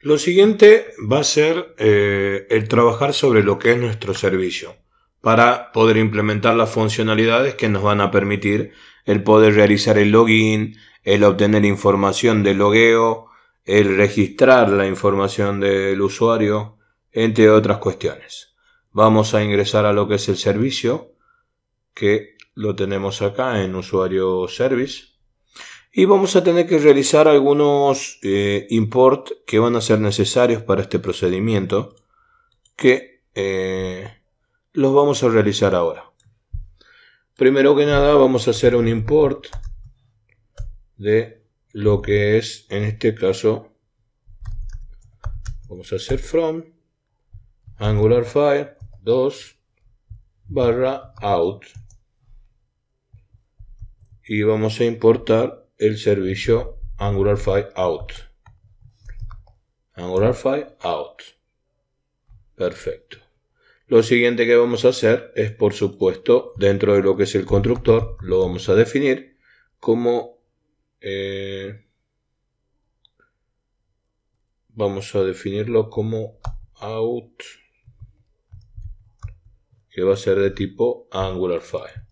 Lo siguiente va a ser eh, el trabajar sobre lo que es nuestro servicio para poder implementar las funcionalidades que nos van a permitir el poder realizar el login, el obtener información de logueo, el registrar la información del usuario, entre otras cuestiones. Vamos a ingresar a lo que es el servicio, que lo tenemos acá en usuario service y vamos a tener que realizar algunos eh, import que van a ser necesarios para este procedimiento que eh, los vamos a realizar ahora. Primero que nada vamos a hacer un import de lo que es en este caso vamos a hacer from angular file 2 barra out y vamos a importar el servicio Angular File Out. Angular File Out. Perfecto. Lo siguiente que vamos a hacer es, por supuesto, dentro de lo que es el constructor, lo vamos a definir como... Eh, vamos a definirlo como out, que va a ser de tipo angular file.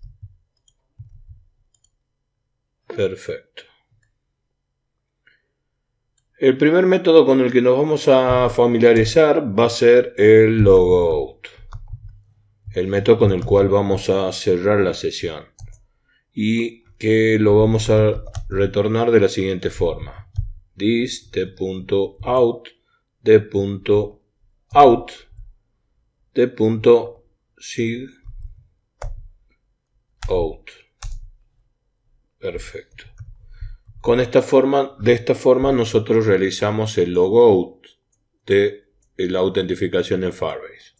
Perfecto. El primer método con el que nos vamos a familiarizar va a ser el logout. El método con el cual vamos a cerrar la sesión. Y que lo vamos a retornar de la siguiente forma. This out. Perfecto. Con esta forma, de esta forma nosotros realizamos el logout de eh, la autentificación en Firebase.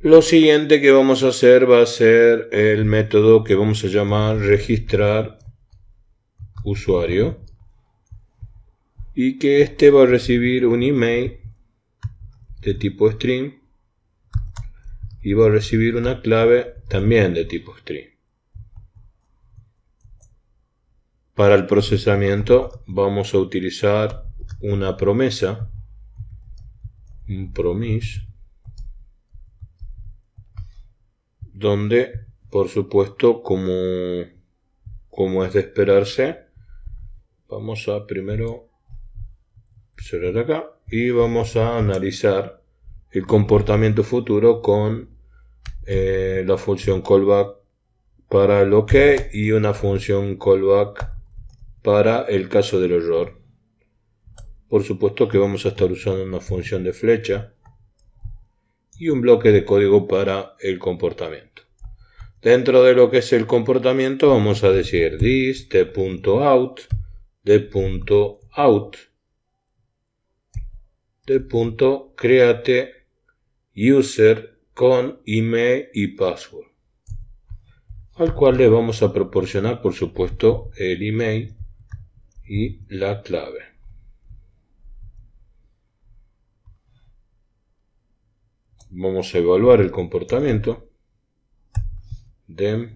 Lo siguiente que vamos a hacer va a ser el método que vamos a llamar registrar usuario y que este va a recibir un email de tipo string y va a recibir una clave también de tipo string. Para el procesamiento vamos a utilizar una promesa, un promise, donde, por supuesto, como, como es de esperarse, vamos a primero cerrar acá y vamos a analizar el comportamiento futuro con eh, la función callback para el OK y una función callback para el caso del error. Por supuesto que vamos a estar usando una función de flecha y un bloque de código para el comportamiento. Dentro de lo que es el comportamiento vamos a decir this De punto create user con email y password al cual le vamos a proporcionar por supuesto el email y la clave. Vamos a evaluar el comportamiento. de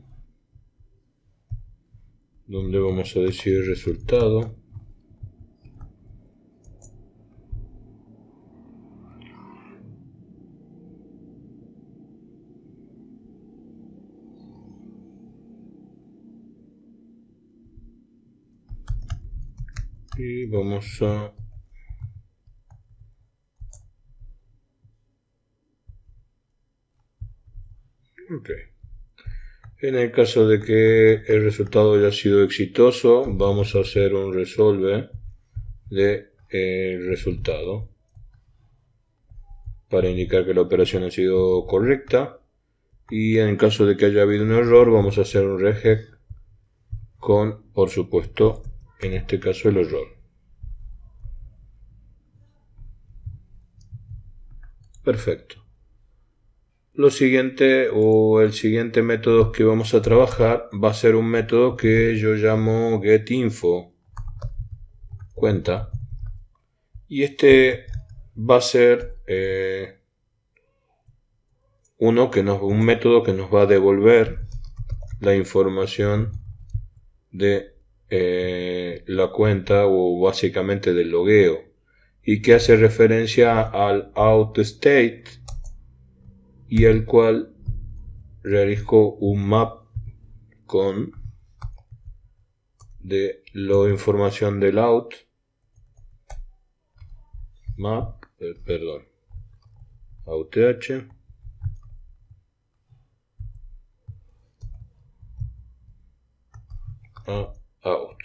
donde vamos a decir resultado y vamos a en el caso de que el resultado haya sido exitoso vamos a hacer un resolve de el eh, resultado para indicar que la operación ha sido correcta y en el caso de que haya habido un error vamos a hacer un reject con por supuesto en este caso el error Perfecto. Lo siguiente o el siguiente método que vamos a trabajar va a ser un método que yo llamo getInfo cuenta y este va a ser eh, uno que un método que nos va a devolver la información de eh, la cuenta o básicamente del logueo y que hace referencia al out state y el cual realizó un map con de la información del out map eh, perdón outh a out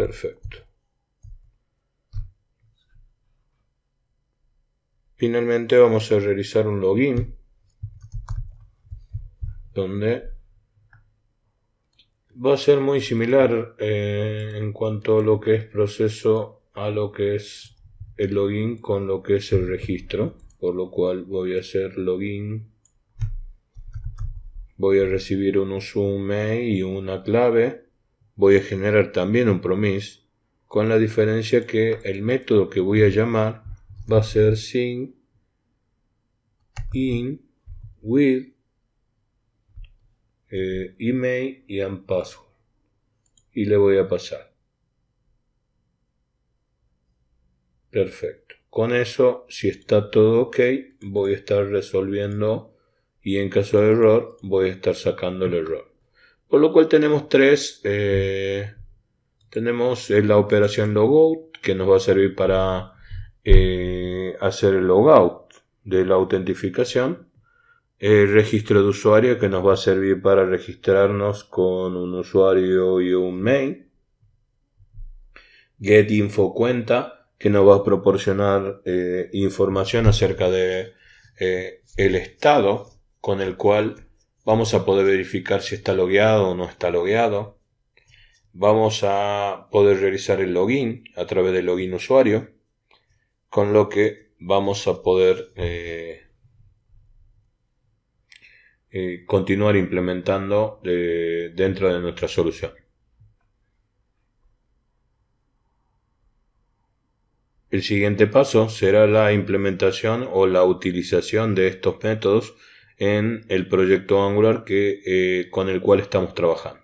Perfecto. Finalmente vamos a realizar un login donde va a ser muy similar eh, en cuanto a lo que es proceso a lo que es el login con lo que es el registro por lo cual voy a hacer login voy a recibir un usume y una clave voy a generar también un promise con la diferencia que el método que voy a llamar va a ser sin in with eh, email y un password y le voy a pasar perfecto con eso si está todo ok voy a estar resolviendo y en caso de error voy a estar sacando el error con lo cual tenemos tres. Eh, tenemos eh, la operación logout que nos va a servir para eh, hacer el logout de la autentificación. El registro de usuario que nos va a servir para registrarnos con un usuario y un mail. Get info cuenta que nos va a proporcionar información acerca de el estado con el cual Vamos a poder verificar si está logueado o no está logueado. Vamos a poder realizar el login a través del login usuario, con lo que vamos a poder eh, eh, continuar implementando eh, dentro de nuestra solución. El siguiente paso será la implementación o la utilización de estos métodos en el proyecto Angular que, eh, con el cual estamos trabajando.